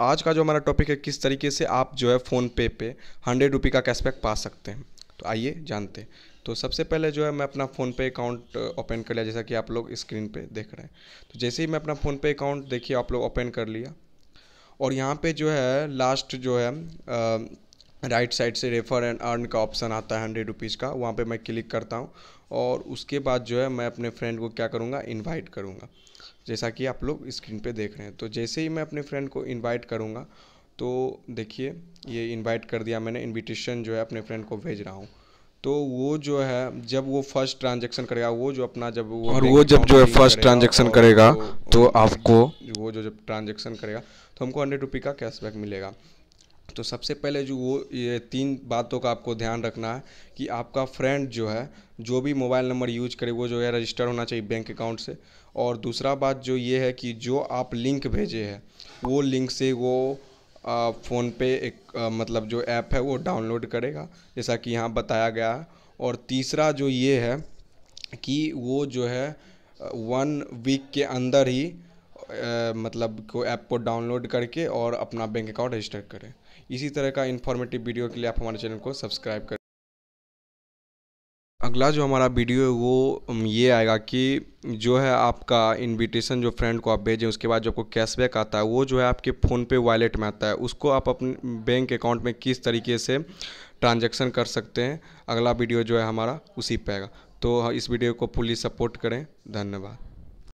आज का जो हमारा टॉपिक है किस तरीके से आप जो है फ़ोन पे पे हंड्रेड रुपी का कैशबैक पा सकते हैं तो आइए जानते हैं तो सबसे पहले जो है मैं अपना फ़ोन पे अकाउंट ओपन कर लिया जैसा कि आप लोग स्क्रीन पे देख रहे हैं तो जैसे ही मैं अपना फ़ोन पे अकाउंट देखिए आप लोग ओपन कर लिया और यहाँ पे जो है लास्ट जो है आ, राइट साइड से रेफर एंड अर्न का ऑप्शन आता है हंड्रेड रुपीज़ का वहाँ पे मैं क्लिक करता हूँ और उसके बाद जो है मैं अपने फ्रेंड को क्या करूँगा इनवाइट करूँगा जैसा कि आप लोग स्क्रीन पे देख रहे हैं तो जैसे ही मैं अपने फ्रेंड को इनवाइट करूँगा तो देखिए ये इनवाइट कर दिया मैंने इन्विटेशन जो है अपने फ्रेंड को भेज रहा हूँ तो वो जो है जब वो फर्स्ट ट्रांजेक्शन करेगा वो जो अपना जब वो और वो जब जो है फर्स्ट ट्रांजेक्शन करेगा तो आपको वो जो जब ट्रांजेक्शन करेगा तो हमको हंड्रेड रुपी का कैशबैक मिलेगा तो सबसे पहले जो वो ये तीन बातों का आपको ध्यान रखना है कि आपका फ्रेंड जो है जो भी मोबाइल नंबर यूज करे वो जो है रजिस्टर होना चाहिए बैंक अकाउंट से और दूसरा बात जो ये है कि जो आप लिंक भेजे हैं वो लिंक से वो फ़ोन पे एक आ, मतलब जो ऐप है वो डाउनलोड करेगा जैसा कि यहाँ बताया गया है और तीसरा जो ये है कि वो जो है वन वीक के अंदर ही आ, मतलब को ऐप को डाउनलोड करके और अपना बैंक अकाउंट रजिस्टर करें इसी तरह का इन्फॉर्मेटिव वीडियो के लिए आप हमारे चैनल को सब्सक्राइब करें अगला जो हमारा वीडियो है वो ये आएगा कि जो है आपका इनविटेशन जो फ्रेंड को आप भेजें उसके बाद जो आपको कैशबैक आता है वो जो है आपके फ़ोन पे वॉलेट में आता है उसको आप अपने बैंक अकाउंट में किस तरीके से ट्रांजैक्शन कर सकते हैं अगला वीडियो जो है हमारा उसी पे आएगा तो हाँ, इस वीडियो को फुली सपोर्ट करें धन्यवाद